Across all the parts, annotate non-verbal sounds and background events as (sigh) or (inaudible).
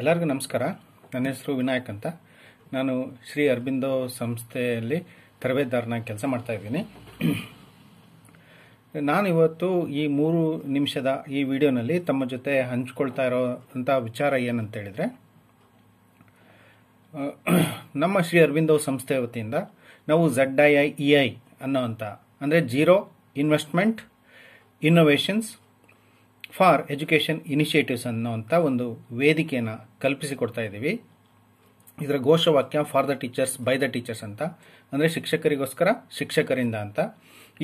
ಎಲ್ಲರಿಗೂ ನಮಸ್ಕಾರ ನನ್ನ ಹೆಸರು ವಿನಾಯಕ್ ಅಂತ ನಾನು ಶ್ರೀ ಅರಬಿಂದೋ ಸಂಸ್ಥೆಯಲ್ಲಿ ತರಬೇತುದಾರನಾಗಿ ಕೆಲಸ ಮಾಡ್ತಾ ಇದ್ದೀನಿ ನಾನು ಇವತ್ತು ಈ ಮೂರು ನಿಮಿಷದ ಈ ವಿಡಿಯೋನಲ್ಲಿ ತಮ್ಮ ಜೊತೆ ಹಂಚ್ಕೊಳ್ತಾ ಇರೋಂಥ ವಿಚಾರ ಏನಂತ ಹೇಳಿದರೆ ನಮ್ಮ ಶ್ರೀ ಅರಬಿಂದೋ ಸಂಸ್ಥೆ ವತಿಯಿಂದ ನಾವು Z I I E I ಅನ್ನೋ ಅಂದರೆ zero investment innovations for education initiatives ಅನ್ನೋವಂಥ ಒಂದು ವೇದಿಕೆಯನ್ನು ಕಲ್ಪಿಸಿಕೊಡ್ತಾ ಇದ್ದೀವಿ ಇದರ ಘೋಷವಾಕ್ಯ for the teachers by the teachers ಅಂತ ಅಂದರೆ ಶಿಕ್ಷಕರಿಗೋಸ್ಕರ ಶಿಕ್ಷಕರಿಂದ ಅಂತ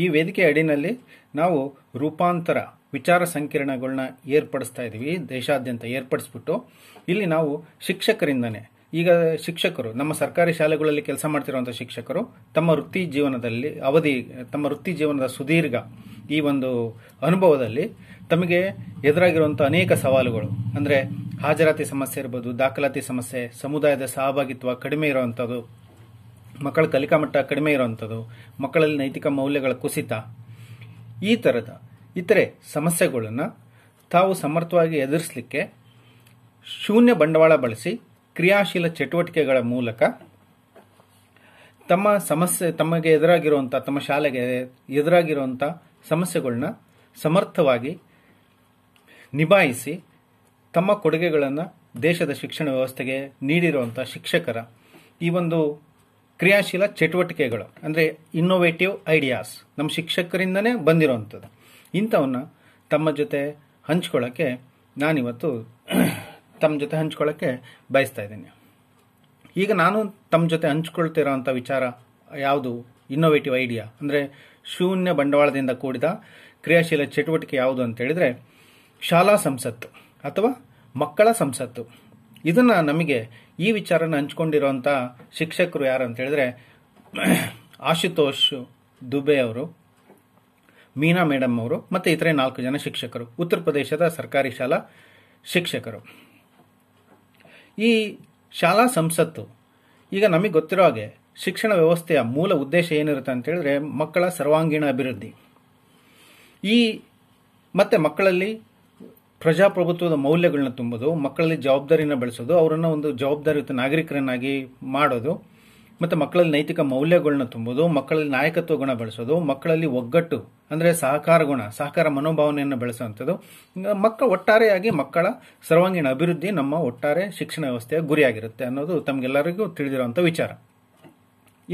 ಈ ವೇದಿಕೆ ಅಡಿನಲ್ಲಿ ನಾವು ರೂಪಾಂತರ ವಿಚಾರ ಸಂಕಿರಣಗಳನ್ನ ಏರ್ಪಡಿಸ್ತಾ ಇದ್ದೀವಿ ದೇಶಾದ್ಯಂತ ಏರ್ಪಡಿಸ್ಬಿಟ್ಟು ಇಲ್ಲಿ ನಾವು ಶಿಕ್ಷಕರಿಂದನೇ ಈಗ ಶಿಕ್ಷಕರು ನಮ್ಮ ಸರ್ಕಾರಿ ಶಾಲೆಗಳಲ್ಲಿ ಕೆಲಸ ಮಾಡ್ತಿರುವಂಥ ಶಿಕ್ಷಕರು ತಮ್ಮ ವೃತ್ತಿ ಜೀವನದಲ್ಲಿ ಅವಧಿ ತಮ್ಮ ವೃತ್ತಿ ಜೀವನದ ಸುದೀರ್ಘ ಈ ಒಂದು ಅನುಭವದಲ್ಲಿ ತಮಗೆ ಎದುರಾಗಿರುವಂಥ ಅನೇಕ ಸವಾಲುಗಳು ಅಂದರೆ ಹಾಜರಾತಿ ಸಮಸ್ಯೆ ಇರ್ಬೋದು ದಾಖಲಾತಿ ಸಮಸ್ಯೆ ಸಮುದಾಯದ ಸಹಭಾಗಿತ್ವ ಕಡಿಮೆ ಇರುವಂಥದ್ದು ಮಕ್ಕಳ ಕಲಿಕಾ ಮಟ್ಟ ಕಡಿಮೆ ಇರುವಂಥದ್ದು ಮಕ್ಕಳಲ್ಲಿ ನೈತಿಕ ಮೌಲ್ಯಗಳ ಕುಸಿತ ಈ ಥರದ ಇತರೆ ಸಮಸ್ಯೆಗಳನ್ನು ತಾವು ಸಮರ್ಥವಾಗಿ ಎದುರಿಸಲಿಕ್ಕೆ ಶೂನ್ಯ ಬಂಡವಾಳ ಬಳಸಿ ಕ್ರಿಯಾಶೀಲ ಚಟುವಟಿಕೆಗಳ ಮೂಲಕ ತಮ್ಮ ಸಮಸ್ಯೆ ತಮಗೆ ಎದುರಾಗಿರುವಂಥ ತಮ್ಮ ಶಾಲೆಗೆ ಎದುರಾಗಿರುವಂಥ ಸಮಸ್ಯೆಗಳನ್ನ ಸಮರ್ಥವಾಗಿ ನಿಭಾಯಿಸಿ ತಮ್ಮ ಕೊಡುಗೆಗಳನ್ನು ದೇಶದ ಶಿಕ್ಷಣ ವ್ಯವಸ್ಥೆಗೆ ನೀಡಿರುವಂಥ ಶಿಕ್ಷಕರ ಈ ಒಂದು ಕ್ರಿಯಾಶೀಲ ಚಟುವಟಿಕೆಗಳು ಅಂದರೆ ಇನ್ನೋವೇಟಿವ್ ಐಡಿಯಾಸ್ ನಮ್ಮ ಶಿಕ್ಷಕರಿಂದನೇ ಬಂದಿರುವಂಥದ್ದು ಇಂಥವನ್ನ ತಮ್ಮ ಜೊತೆ ಹಂಚ್ಕೊಳ್ಳೋಕ್ಕೆ ನಾನಿವತ್ತು (clears throat) ತಮ್ಮ ಜೊತೆ ಹಂಚ್ಕೊಳ್ಳೋಕ್ಕೆ ಬಯಸ್ತಾ ಇದ್ದೀನಿ ಈಗ ನಾನು ತಮ್ಮ ಜೊತೆ ಹಂಚ್ಕೊಳ್ತಿರೋ ವಿಚಾರ ಯಾವುದು ಇನ್ನೋವೇಟಿವ್ ಐಡಿಯಾ ಅಂದರೆ ಶೂನ್ಯ ಬಂಡವಾಳದಿಂದ ಕೂಡಿದ ಕ್ರಿಯಾಶೀಲ ಚಟುವಟಿಕೆ ಯಾವುದು ಅಂತ ಹೇಳಿದ್ರೆ ಶಾಲಾ ಸಂಸತ್ತು ಅಥವಾ ಮಕ್ಕಳ ಸಂಸತ್ತು ಇದನ್ನು ನಮಗೆ ಈ ವಿಚಾರನ ಹಂಚಿಕೊಂಡಿರುವಂತಹ ಶಿಕ್ಷಕರು ಯಾರು ಅಂತ ಹೇಳಿದ್ರೆ ಆಶುತೋಷ್ ದುಬೆ ಅವರು ಮೀನಾ ಮೇಡಮ್ ಅವರು ಮತ್ತು ಇತರೆ ನಾಲ್ಕು ಜನ ಶಿಕ್ಷಕರು ಉತ್ತರ ಪ್ರದೇಶದ ಸರ್ಕಾರಿ ಶಾಲಾ ಶಿಕ್ಷಕರು ಈ ಶಾಲಾ ಸಂಸತ್ತು ಈಗ ನಮಗೆ ಗೊತ್ತಿರೋ ಹಾಗೆ ಶಿಕ್ಷಣ ವ್ಯವಸ್ಥೆಯ ಮೂಲ ಉದ್ದೇಶ ಏನಿರುತ್ತೆ ಅಂತ ಹೇಳಿದ್ರೆ ಮಕ್ಕಳ ಸರ್ವಾಂಗೀಣ ಅಭಿವೃದ್ಧಿ ಈ ಮತ್ತೆ ಮಕ್ಕಳಲ್ಲಿ ಪ್ರಜಾಪ್ರಭುತ್ವದ ಮೌಲ್ಯಗಳನ್ನ ತುಂಬೋದು ಮಕ್ಕಳಲ್ಲಿ ಜವಾಬ್ದಾರಿನ ಬೆಳೆಸೋದು ಅವರನ್ನು ಒಂದು ಜವಾಬ್ದಾರಿಯುತ ನಾಗರಿಕರನ್ನಾಗಿ ಮಾಡೋದು ಮತ್ತು ಮಕ್ಕಳಲ್ಲಿ ನೈತಿಕ ಮೌಲ್ಯಗಳನ್ನ ತುಂಬುದು ಮಕ್ಕಳಲ್ಲಿ ನಾಯಕತ್ವ ಗುಣ ಬೆಳೆಸೋದು ಮಕ್ಕಳಲ್ಲಿ ಒಗ್ಗಟ್ಟು ಅಂದರೆ ಸಹಕಾರ ಗುಣ ಸಹಕಾರ ಮನೋಭಾವನೆಯನ್ನು ಬೆಳೆಸುವಂಥದ್ದು ಮಕ್ಕಳ ಒಟ್ಟಾರೆಯಾಗಿ ಮಕ್ಕಳ ಸರ್ವಾಂಗೀಣ ಅಭಿವೃದ್ಧಿ ನಮ್ಮ ಒಟ್ಟಾರೆ ಶಿಕ್ಷಣ ವ್ಯವಸ್ಥೆಯ ಗುರಿಯಾಗಿರುತ್ತೆ ಅನ್ನೋದು ತಮಗೆಲ್ಲರಿಗೂ ತಿಳಿದಿರುವಂಥ ವಿಚಾರ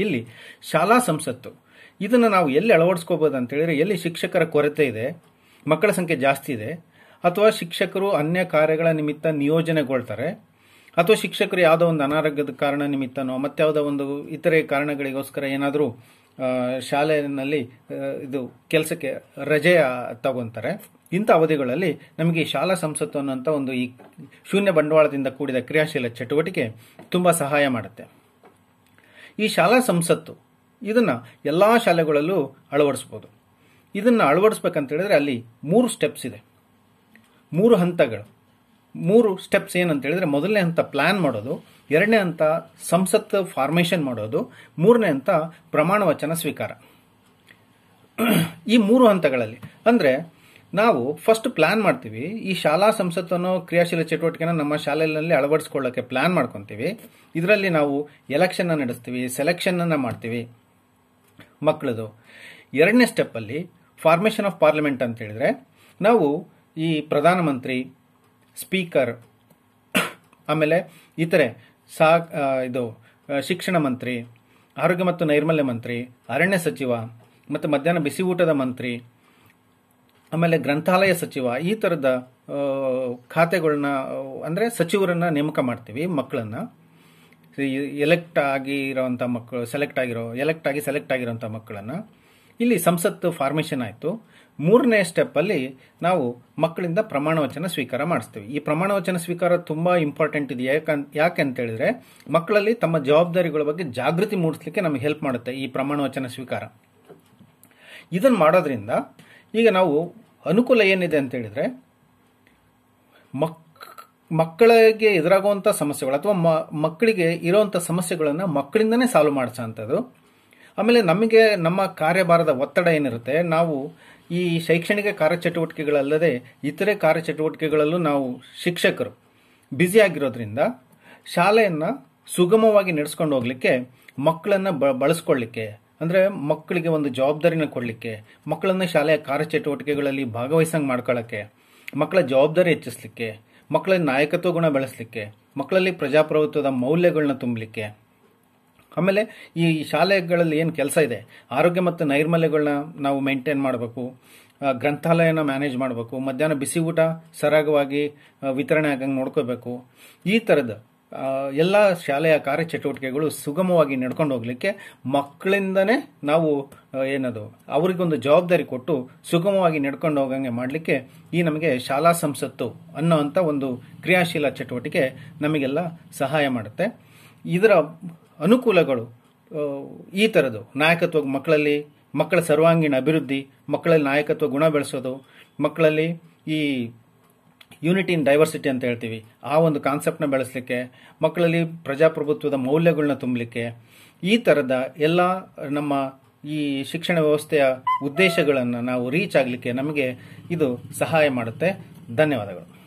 ಇಲ್ಲಿ ಶಾಲಾ ಸಂಸತ್ತು ಇದನ್ನು ನಾವು ಎಲ್ಲಿ ಅಳವಡಿಸ್ಕೋಬಹುದು ಅಂತ ಹೇಳಿದ್ರೆ ಎಲ್ಲಿ ಶಿಕ್ಷಕರ ಕೊರತೆ ಇದೆ ಮಕ್ಕಳ ಸಂಖ್ಯೆ ಜಾಸ್ತಿ ಇದೆ ಅಥವಾ ಶಿಕ್ಷಕರು ಅನ್ಯ ಕಾರ್ಯಗಳ ನಿಮಿತ್ತ ನಿಯೋಜನೆಗೊಳ್ತಾರೆ ಅಥವಾ ಶಿಕ್ಷಕರು ಯಾವುದೋ ಒಂದು ಅನಾರೋಗ್ಯದ ಕಾರಣ ನಿಮಿತ್ತನೋ ಯಾವುದೋ ಒಂದು ಇತರೆ ಕಾರಣಗಳಿಗೋಸ್ಕರ ಏನಾದರೂ ಶಾಲೆಯಲ್ಲಿ ಇದು ಕೆಲಸಕ್ಕೆ ರಜೆ ತಗೊಂತಾರೆ ಇಂಥ ಅವಧಿಗಳಲ್ಲಿ ನಮಗೆ ಶಾಲಾ ಸಂಸತ್ತು ಅನ್ನುವಂಥ ಒಂದು ಈ ಶೂನ್ಯ ಬಂಡವಾಳದಿಂದ ಕೂಡಿದ ಕ್ರಿಯಾಶೀಲ ಚಟುವಟಿಕೆ ತುಂಬ ಸಹಾಯ ಮಾಡುತ್ತೆ ಈ ಶಾಲಾ ಸಂಸತ್ತು ಇದನ್ನು ಎಲ್ಲ ಶಾಲೆಗಳಲ್ಲೂ ಅಳವಡಿಸ್ಬೋದು ಇದನ್ನು ಅಳವಡಿಸ್ಬೇಕಂತ ಹೇಳಿದ್ರೆ ಅಲ್ಲಿ ಮೂರು ಸ್ಟೆಪ್ಸ್ ಇದೆ ಮೂರು ಹಂತಗಳು ಮೂರು ಸ್ಟೆಪ್ಸ್ ಏನಂತ ಹೇಳಿದ್ರೆ ಮೊದಲನೇ ಹಂತ ಪ್ಲ್ಯಾನ್ ಮಾಡೋದು ಎರಡನೇ ಹಂತ ಸಂಸತ್ ಫಾರ್ಮೇಷನ್ ಮಾಡೋದು ಮೂರನೇ ಹಂತ ಪ್ರಮಾಣ ವಚನ ಸ್ವೀಕಾರ ಈ ಮೂರು ಹಂತಗಳಲ್ಲಿ ಅಂದರೆ ನಾವು ಫಸ್ಟ್ ಪ್ಲಾನ್ ಮಾಡ್ತೀವಿ ಈ ಶಾಲಾ ಸಂಸತ್ತನ್ನು ಕ್ರಿಯಾಶೀಲ ಚಟುವಟಿಕೆನ ನಮ್ಮ ಶಾಲೆಯಲ್ಲಿ ಅಳವಡಿಸ್ಕೊಳ್ಳೋಕೆ ಪ್ಲಾನ್ ಮಾಡ್ಕೊತೀವಿ ಇದರಲ್ಲಿ ನಾವು ಎಲೆಕ್ಷನ್ನ ನಡೆಸ್ತೀವಿ ಸೆಲೆಕ್ಷನ್ನ ಮಾಡ್ತೀವಿ ಮಕ್ಕಳದು ಎರಡನೇ ಸ್ಟೆಪ್ಪಲ್ಲಿ ಫಾರ್ಮೇಷನ್ ಆಫ್ ಪಾರ್ಲಿಮೆಂಟ್ ಅಂತ ಹೇಳಿದ್ರೆ ನಾವು ಈ ಪ್ರಧಾನಮಂತ್ರಿ ಸ್ಪೀಕರ್ ಆಮೇಲೆ ಇತರೆ ಸಾ ಇದು ಶಿಕ್ಷಣ ಮಂತ್ರಿ ಆರೋಗ್ಯ ಮತ್ತು ನೈರ್ಮಲ್ಯ ಮಂತ್ರಿ ಅರಣ್ಯ ಸಚಿವ ಮತ್ತು ಮಧ್ಯಾಹ್ನ ಬಿಸಿ ಊಟದ ಮಂತ್ರಿ ಆಮೇಲೆ ಗ್ರಂಥಾಲಯ ಸಚಿವ ಈ ತರದ ಖಾತೆಗಳನ್ನ ಅಂದ್ರೆ ಸಚಿವರನ್ನ ನೇಮಕ ಮಾಡ್ತೀವಿ ಮಕ್ಕಳನ್ನ ಎಲೆಕ್ಟ್ ಆಗಿರೋವಂಥ ಮಕ್ಕಳು ಸೆಲೆಕ್ಟ್ ಆಗಿರೋ ಎಲೆಕ್ಟ್ ಆಗಿ ಸೆಲೆಕ್ಟ್ ಆಗಿರೋಂಥ ಮಕ್ಕಳನ್ನ ಇಲ್ಲಿ ಸಂಸತ್ತು ಫಾರ್ಮೇಷನ್ ಆಯಿತು ಮೂರನೇ ಸ್ಟೆಪ್ಪಲ್ಲಿ ನಾವು ಮಕ್ಕಳಿಂದ ಪ್ರಮಾಣ ವಚನ ಸ್ವೀಕಾರ ಮಾಡಿಸ್ತೀವಿ ಈ ಪ್ರಮಾಣ ವಚನ ಸ್ವೀಕಾರ ತುಂಬ ಇಂಪಾರ್ಟೆಂಟ್ ಇದೆ ಯಾಕೆ ಅಂತ ಹೇಳಿದ್ರೆ ಮಕ್ಕಳಲ್ಲಿ ತಮ್ಮ ಜವಾಬ್ದಾರಿಗಳ ಬಗ್ಗೆ ಜಾಗೃತಿ ಮೂಡಿಸ್ಲಿಕ್ಕೆ ನಮಗೆ ಹೆಲ್ಪ್ ಮಾಡುತ್ತೆ ಈ ಪ್ರಮಾಣ ವಚನ ಸ್ವೀಕಾರ ಇದನ್ನು ಮಾಡೋದ್ರಿಂದ ಈಗ ನಾವು ಅನುಕೂಲ ಏನಿದೆ ಅಂತ ಹೇಳಿದ್ರೆ ಮಕ್ ಮಕ್ಕಳಿಗೆ ಎದುರಾಗುವಂಥ ಸಮಸ್ಯೆಗಳು ಅಥವಾ ಮಕ್ಕಳಿಗೆ ಇರೋವಂಥ ಸಮಸ್ಯೆಗಳನ್ನು ಮಕ್ಕಳಿಂದನೇ ಸಾಲ್ವ್ ಮಾಡಿಸೋಂಥದ್ದು ಆಮೇಲೆ ನಮಗೆ ನಮ್ಮ ಕಾರ್ಯಭಾರದ ಒತ್ತಡ ಏನಿರುತ್ತೆ ನಾವು ಈ ಶೈಕ್ಷಣಿಕ ಕಾರ್ಯಚಟುವಟಿಕೆಗಳಲ್ಲದೆ ಇತರೆ ಕಾರ್ಯಚಟುವಟಿಕೆಗಳಲ್ಲೂ ನಾವು ಶಿಕ್ಷಕರು ಆಗಿರೋದ್ರಿಂದ ಶಾಲೆಯನ್ನು ಸುಗಮವಾಗಿ ನಡೆಸ್ಕೊಂಡು ಹೋಗಲಿಕ್ಕೆ ಮಕ್ಕಳನ್ನು ಬ ಬಳಸ್ಕೊಳ್ಳಿಕ್ಕೆ ಅಂದರೆ ಮಕ್ಕಳಿಗೆ ಒಂದು ಜವಾಬ್ದಾರಿನ ಕೊಡಲಿಕ್ಕೆ ಮಕ್ಕಳನ್ನ ಶಾಲೆಯ ಕಾರ್ಯಚಟುವಟಿಕೆಗಳಲ್ಲಿ ಭಾಗವಹಿಸಂಗ್ ಮಾಡ್ಕೊಳ್ಳಕ್ಕೆ ಮಕ್ಕಳ ಜವಾಬ್ದಾರಿ ಹೆಚ್ಚಿಸಲಿಕ್ಕೆ ಮಕ್ಕಳ ನಾಯಕತ್ವ ಗುಣ ಬೆಳೆಸಲಿಕ್ಕೆ ಮಕ್ಕಳಲ್ಲಿ ಪ್ರಜಾಪ್ರಭುತ್ವದ ಮೌಲ್ಯಗಳನ್ನ ತುಂಬಲಿಕ್ಕೆ ಆಮೇಲೆ ಈ ಶಾಲೆಗಳಲ್ಲಿ ಏನು ಕೆಲಸ ಇದೆ ಆರೋಗ್ಯ ಮತ್ತು ನೈರ್ಮಲ್ಯಗಳನ್ನ ನಾವು ಮೇಂಟೈನ್ ಮಾಡಬೇಕು ಗ್ರಂಥಾಲಯನ ಮ್ಯಾನೇಜ್ ಮಾಡಬೇಕು ಮಧ್ಯಾಹ್ನ ಬಿಸಿ ಊಟ ಸರಾಗವಾಗಿ ವಿತರಣೆ ಆಗಂಗೆ ನೋಡ್ಕೋಬೇಕು ಈ ಥರದ ಎಲ್ಲ ಶಾಲೆಯ ಕಾರ್ಯಚಟುವಟಿಕೆಗಳು ಸುಗಮವಾಗಿ ನಡ್ಕೊಂಡು ಹೋಗ್ಲಿಕ್ಕೆ ಮಕ್ಕಳಿಂದನೇ ನಾವು ಏನದು ಅವರಿಗೊಂದು ಜವಾಬ್ದಾರಿ ಕೊಟ್ಟು ಸುಗಮವಾಗಿ ನಡ್ಕೊಂಡು ಹೋಗಂಗೆ ಮಾಡಲಿಕ್ಕೆ ಈ ನಮಗೆ ಶಾಲಾ ಸಂಸತ್ತು ಅನ್ನೋ ಒಂದು ಕ್ರಿಯಾಶೀಲ ಚಟುವಟಿಕೆ ನಮಗೆಲ್ಲ ಸಹಾಯ ಮಾಡುತ್ತೆ ಇದರ ಅನುಕೂಲಗಳು ಈ ಥರದ್ದು ನಾಯಕತ್ವ ಮಕ್ಕಳಲ್ಲಿ ಮಕ್ಕಳ ಸರ್ವಾಂಗೀಣ ಅಭಿವೃದ್ಧಿ ಮಕ್ಕಳಲ್ಲಿ ನಾಯಕತ್ವ ಗುಣ ಬೆಳೆಸೋದು ಮಕ್ಕಳಲ್ಲಿ ಈ ಯೂನಿಟಿ ಇನ್ ಡೈವರ್ಸಿಟಿ ಅಂತ ಹೇಳ್ತೀವಿ ಆ ಒಂದು ಕಾನ್ಸೆಪ್ಟ್ನ ಬೆಳೆಸಲಿಕ್ಕೆ ಮಕ್ಕಳಲ್ಲಿ ಪ್ರಜಾಪ್ರಭುತ್ವದ ಮೌಲ್ಯಗಳನ್ನ ತುಂಬಲಿಕ್ಕೆ ಈ ಥರದ ಎಲ್ಲ ನಮ್ಮ ಈ ಶಿಕ್ಷಣ ವ್ಯವಸ್ಥೆಯ ಉದ್ದೇಶಗಳನ್ನು ನಾವು ರೀಚ್ ಆಗಲಿಕ್ಕೆ ನಮಗೆ ಇದು ಸಹಾಯ ಮಾಡುತ್ತೆ ಧನ್ಯವಾದಗಳು